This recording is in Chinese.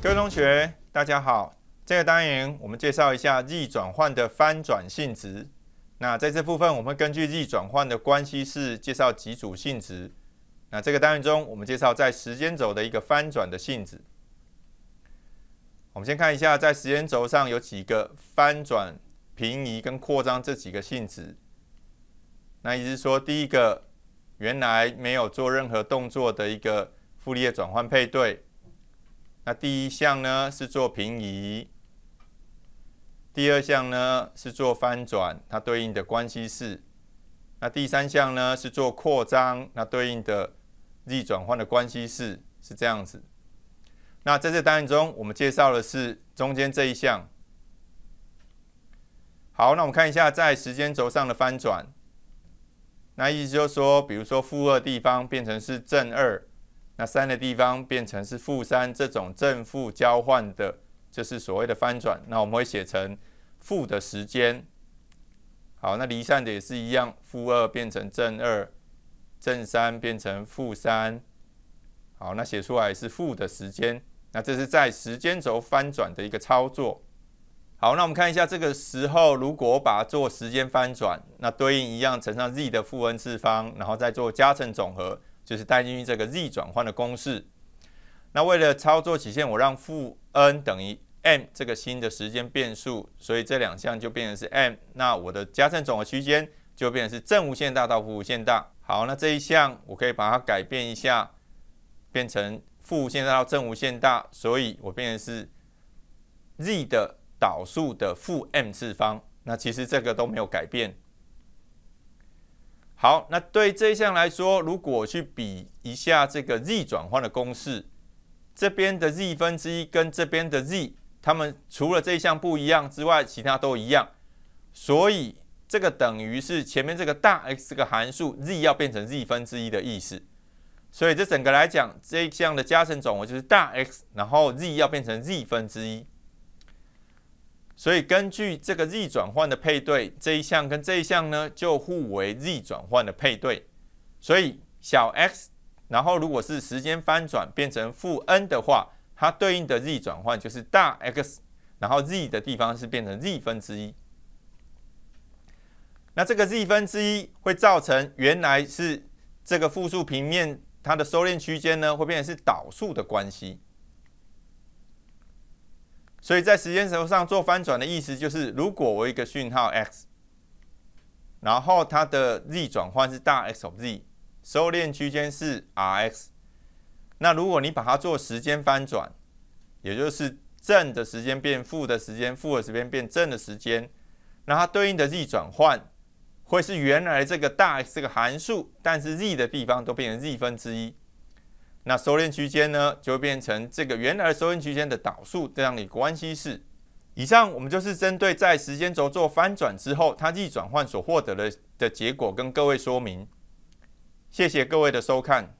各位同学，大家好。这个单元我们介绍一下 Z 转换的翻转性质。那在这部分，我们根据 Z 转换的关系式介绍几组性质。那这个单元中，我们介绍在时间轴的一个翻转的性质。我们先看一下在时间轴上有几个翻转、平移跟扩张这几个性质。那意思是说，第一个，原来没有做任何动作的一个傅立叶转换配对。那第一项呢是做平移，第二项呢是做翻转，它对应的关系式；那第三项呢是做扩张，那对应的 z 转换的关系式是这样子。那在这单元中，我们介绍的是中间这一项。好，那我们看一下在时间轴上的翻转，那意思就是说，比如说负二地方变成是正二。那三的地方变成是负三，这种正负交换的，就是所谓的翻转。那我们会写成负的时间。好，那离散的也是一样，负二变成正二，正三变成负三。好，那写出来是负的时间。那这是在时间轴翻转的一个操作。好，那我们看一下这个时候，如果把它做时间翻转，那对应一样乘上 z 的负 n 次方，然后再做加乘总和。就是代进去这个 z 转换的公式。那为了操作起见，我让负 n 等于 m 这个新的时间变数，所以这两项就变成是 m。那我的加乘总和区间就变成是正无限大到负无限大。好，那这一项我可以把它改变一下，变成负无限大到正无限大，所以我变成是 z 的导数的负 m 次方。那其实这个都没有改变。好，那对这一项来说，如果去比一下这个 z 转换的公式，这边的 z 分之一跟这边的 z，它们除了这一项不一样之外，其他都一样。所以这个等于是前面这个大 x 这个函数 z 要变成 z 分之一的意思。所以这整个来讲，这一项的加成总和就是大 x，然后 z 要变成 z 分之一。所以根据这个 z 转换的配对，这一项跟这一项呢，就互为 z 转换的配对。所以小 x，然后如果是时间翻转变成负 n 的话，它对应的 z 转换就是大 X，然后 z 的地方是变成 z 分之一。那这个 z 分之一会造成原来是这个复数平面它的收敛区间呢，会变成是导数的关系。所以在时间轴上做翻转的意思就是，如果我一个讯号 x，然后它的 z 转换是大 X of z，收敛区间是 R x，那如果你把它做时间翻转，也就是正的时间变负的时间，负的时间变正的时间，那它对应的 z 转换会是原来这个大 X 这个函数，但是 z 的地方都变成 z 分之一。那收敛区间呢，就变成这个原来的收敛区间的导数这样的关系式。以上我们就是针对在时间轴做翻转之后，它逆转换所获得的的结果，跟各位说明。谢谢各位的收看。